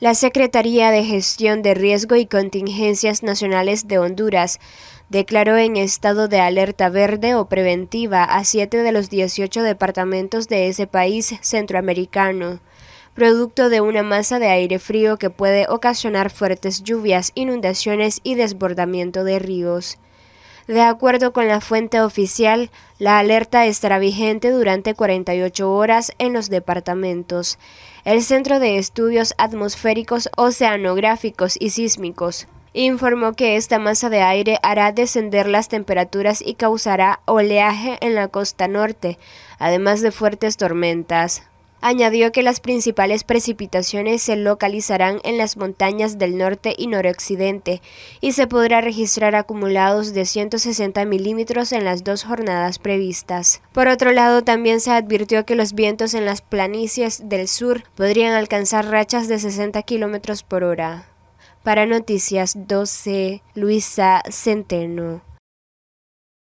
La Secretaría de Gestión de Riesgo y Contingencias Nacionales de Honduras declaró en estado de alerta verde o preventiva a siete de los 18 departamentos de ese país centroamericano, producto de una masa de aire frío que puede ocasionar fuertes lluvias, inundaciones y desbordamiento de ríos. De acuerdo con la fuente oficial, la alerta estará vigente durante 48 horas en los departamentos. El Centro de Estudios Atmosféricos, Oceanográficos y Sísmicos informó que esta masa de aire hará descender las temperaturas y causará oleaje en la costa norte, además de fuertes tormentas. Añadió que las principales precipitaciones se localizarán en las montañas del norte y noroccidente y se podrá registrar acumulados de 160 milímetros en las dos jornadas previstas. Por otro lado, también se advirtió que los vientos en las planicies del sur podrían alcanzar rachas de 60 kilómetros por hora. Para Noticias 12, Luisa Centeno.